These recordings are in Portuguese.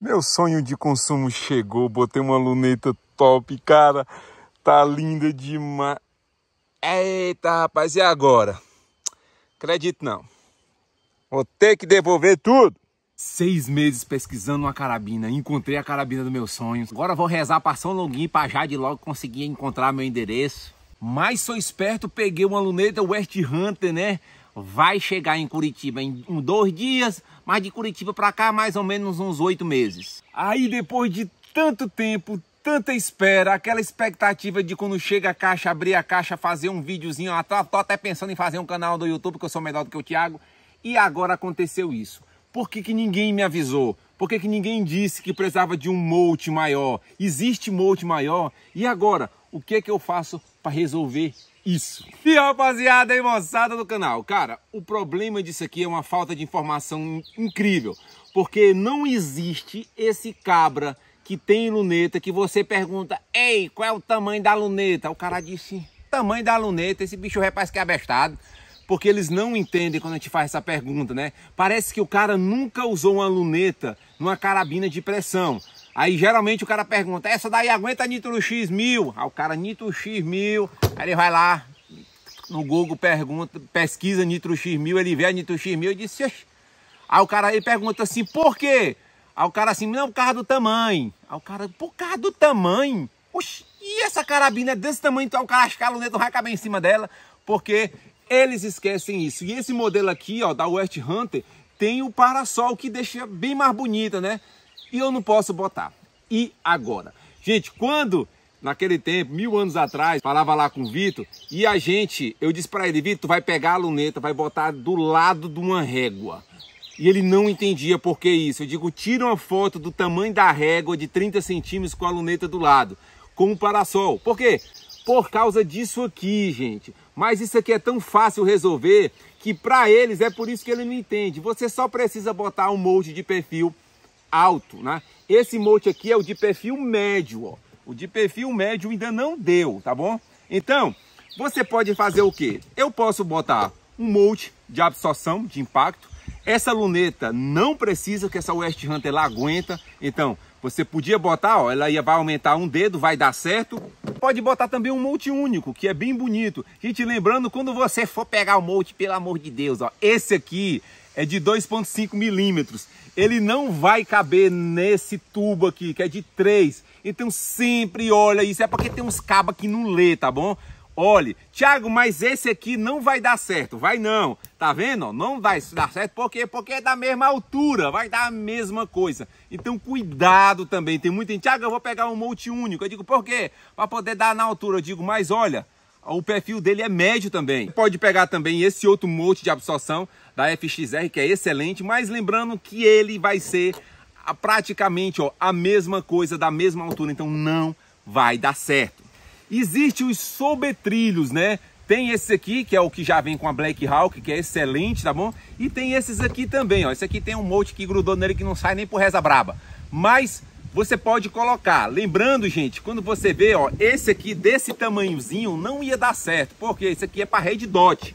Meu sonho de consumo chegou, botei uma luneta top, cara, tá linda demais. Eita, rapaz, e agora? Acredito não. Vou ter que devolver tudo. Seis meses pesquisando uma carabina, encontrei a carabina do meu sonho. Agora vou rezar para São Longuinho para de logo conseguir encontrar meu endereço. Mas sou esperto, peguei uma luneta West Hunter, né? Vai chegar em Curitiba em dois dias, mas de Curitiba para cá mais ou menos uns oito meses. Aí depois de tanto tempo, tanta espera, aquela expectativa de quando chega a caixa, abrir a caixa, fazer um videozinho, eu tô, tô até pensando em fazer um canal do YouTube, porque eu sou melhor do que o Thiago, e agora aconteceu isso. Por que, que ninguém me avisou? Por que, que ninguém disse que precisava de um molde maior? Existe molde maior? E agora? o que que eu faço para resolver isso. E rapaziada e moçada do canal, cara, o problema disso aqui é uma falta de informação incrível, porque não existe esse cabra que tem luneta que você pergunta, ei, qual é o tamanho da luneta? O cara disse, tamanho da luneta, esse bicho rapaz que é abestado, porque eles não entendem quando a gente faz essa pergunta, né? Parece que o cara nunca usou uma luneta numa carabina de pressão. Aí geralmente o cara pergunta, essa daí aguenta Nitro X 1000? Aí o cara, Nitro X 1000, aí ele vai lá no Google, pergunta, pesquisa Nitro X 1000, ele vê a Nitro X 1000 e diz, Oxi. aí o cara ele pergunta assim, por quê? Aí o cara assim, não, por causa do tamanho. Aí o cara, por causa do tamanho? Oxi, e essa carabina é desse tamanho, então o cara escala o dedo, vai caber em cima dela, porque eles esquecem isso. E esse modelo aqui, ó, da West Hunter, tem o parasol que deixa bem mais bonita, né? e eu não posso botar. E agora? Gente, quando naquele tempo, mil anos atrás, falava lá com o Vitor, e a gente, eu disse para ele, Vitor, vai pegar a luneta, vai botar do lado de uma régua. E ele não entendia por que isso. Eu digo, tira uma foto do tamanho da régua de 30 centímetros com a luneta do lado, com o parasol. Por quê? Por causa disso aqui, gente. Mas isso aqui é tão fácil resolver que para eles é por isso que ele não entende. Você só precisa botar um molde de perfil alto, né? Esse molde aqui é o de perfil médio, ó. O de perfil médio ainda não deu, tá bom? Então, você pode fazer o quê? Eu posso botar um molde de absorção, de impacto. Essa luneta não precisa, que essa West Hunter ela aguenta. Então, você podia botar, ó, ela ia, vai aumentar um dedo, vai dar certo. Pode botar também um molde único, que é bem bonito. Gente, lembrando, quando você for pegar o molde, pelo amor de Deus, ó, esse aqui é de 2,5 milímetros. Ele não vai caber nesse tubo aqui, que é de 3. Então sempre olha isso. É porque tem uns cabos que não lê, tá bom? Olhe, Thiago, mas esse aqui não vai dar certo. Vai não. Tá vendo? Não vai dar certo. Por quê? Porque é da mesma altura. Vai dar a mesma coisa. Então cuidado também. Tem muito em Thiago, eu vou pegar um monte único. Eu digo, por quê? Para poder dar na altura. Eu digo, mas olha o perfil dele é médio também. Pode pegar também esse outro molde de absorção da FXR, que é excelente, mas lembrando que ele vai ser praticamente ó, a mesma coisa, da mesma altura, então não vai dar certo. Existem os sobretrilhos, né? Tem esse aqui, que é o que já vem com a Black Hawk, que é excelente, tá bom? E tem esses aqui também, ó. Esse aqui tem um molde que grudou nele que não sai nem por reza braba. Mas você pode colocar. Lembrando, gente, quando você vê, ó, esse aqui desse tamanhozinho não ia dar certo, porque esse aqui é para red dot.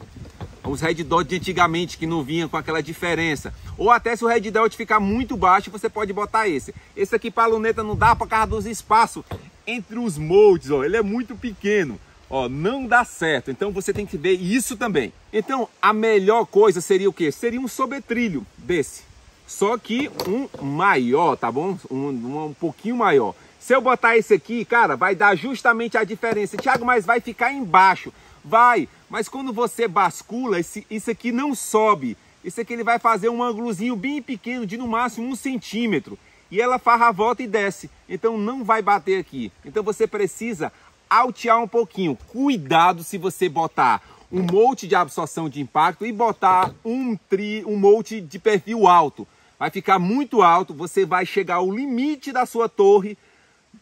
Os red dot de antigamente que não vinha com aquela diferença. Ou até se o red dot ficar muito baixo, você pode botar esse. Esse aqui para luneta não dá por causa dos espaços entre os moldes, ó, ele é muito pequeno. Ó, não dá certo. Então você tem que ver isso também. Então a melhor coisa seria o quê? Seria um sobretrilho desse só que um maior, tá bom? Um, um, um pouquinho maior. Se eu botar esse aqui, cara, vai dar justamente a diferença. Tiago, mas vai ficar embaixo. Vai, mas quando você bascula, esse, isso aqui não sobe. Isso aqui ele vai fazer um ângulozinho bem pequeno, de no máximo um centímetro. E ela farra a volta e desce. Então não vai bater aqui. Então você precisa altear um pouquinho. Cuidado se você botar um monte de absorção de impacto e botar um, tri, um monte de perfil alto vai ficar muito alto, você vai chegar ao limite da sua torre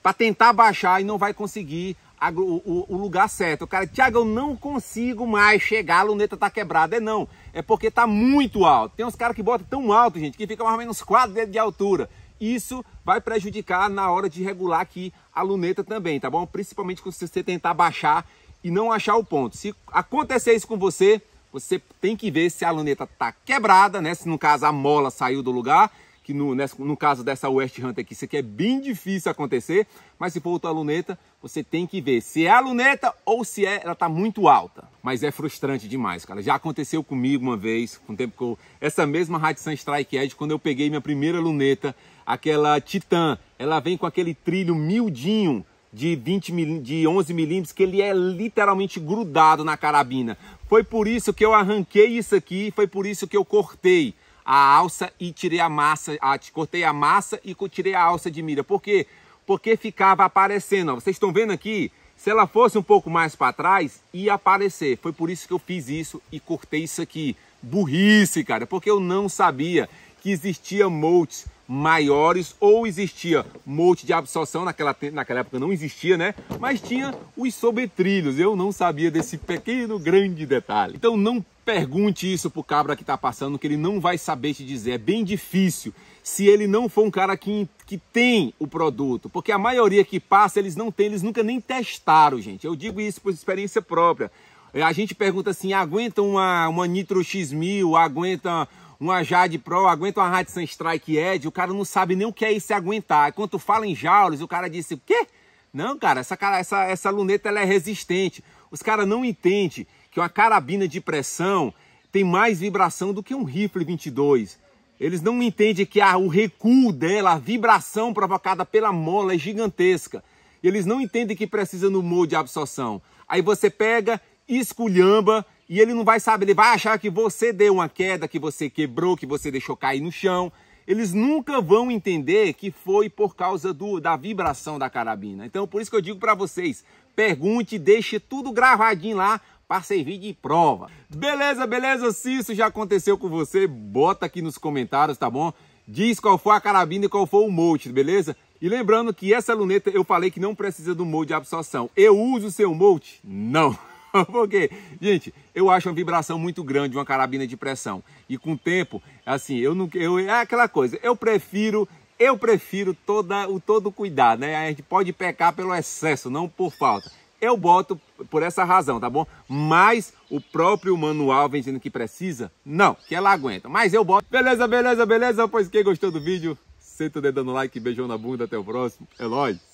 para tentar baixar e não vai conseguir a, o, o, lugar certo. O cara, Tiago, eu não consigo mais chegar, a luneta tá quebrada. É não, é porque tá muito alto. Tem uns caras que botam tão alto, gente, que fica mais ou menos 4 dedos de altura. Isso vai prejudicar na hora de regular aqui a luneta também, tá bom? Principalmente quando você tentar baixar e não achar o ponto. Se acontecer isso com você, você tem que ver se a luneta está quebrada, né? Se no caso a mola saiu do lugar, que no, né, no caso dessa West Hunter aqui, isso aqui é bem difícil acontecer, mas se for outra luneta, você tem que ver se é a luneta ou se é, ela está muito alta. Mas é frustrante demais, cara. Já aconteceu comigo uma vez, com um tempo que eu, essa mesma Radisson Strike Edge, quando eu peguei minha primeira luneta, aquela Titan, ela vem com aquele trilho miudinho, de, 20 mil, de 11 milímetros, que ele é literalmente grudado na carabina. Foi por isso que eu arranquei isso aqui, foi por isso que eu cortei a alça e tirei a massa, a, cortei a massa e tirei a alça de mira. Por quê? Porque ficava aparecendo, ó. vocês estão vendo aqui? Se ela fosse um pouco mais para trás, ia aparecer. Foi por isso que eu fiz isso e cortei isso aqui. Burrice, cara, porque eu não sabia que existia moldes maiores ou existia monte de absorção, naquela, naquela época não existia, né? Mas tinha os sobretrilhos, eu não sabia desse pequeno grande detalhe. Então não pergunte isso pro cabra que tá passando, que ele não vai saber te dizer, é bem difícil. Se ele não for um cara que, que tem o produto, porque a maioria que passa, eles não tem, eles nunca nem testaram, gente. Eu digo isso por experiência própria. A gente pergunta assim, aguenta uma, uma Nitro X1000, aguenta uma Jade Pro, aguenta uma Hudson Strike Edge, o cara não sabe nem o que é isso aguentar. Quando fala em Jaules, o cara disse, o quê? Não, cara, essa, essa, essa luneta ela é resistente. Os caras não entendem que uma carabina de pressão tem mais vibração do que um rifle 22. Eles não entendem que a, o recuo dela, a vibração provocada pela mola é gigantesca. Eles não entendem que precisa no molde de absorção. Aí você pega, esculhamba e ele não vai saber, ele vai achar que você deu uma queda, que você quebrou, que você deixou cair no chão. Eles nunca vão entender que foi por causa do, da vibração da carabina. Então, por isso que eu digo para vocês, pergunte, deixe tudo gravadinho lá para servir de prova. Beleza, beleza? Se isso já aconteceu com você, bota aqui nos comentários, tá bom? Diz qual foi a carabina e qual foi o molde, beleza? E lembrando que essa luneta eu falei que não precisa do molde de absorção. Eu uso o seu molde? Não! Porque, gente, eu acho uma vibração muito grande uma carabina de pressão. E com o tempo, assim, eu não. Eu, é aquela coisa, eu prefiro. Eu prefiro toda, o todo cuidado, né? A gente pode pecar pelo excesso, não por falta. Eu boto por essa razão, tá bom? Mas o próprio manual vem dizendo que precisa? Não, que ela aguenta. Mas eu boto. Beleza, beleza, beleza. Pois quem gostou do vídeo, senta o dedo no like, beijão na bunda. Até o próximo. É nóis.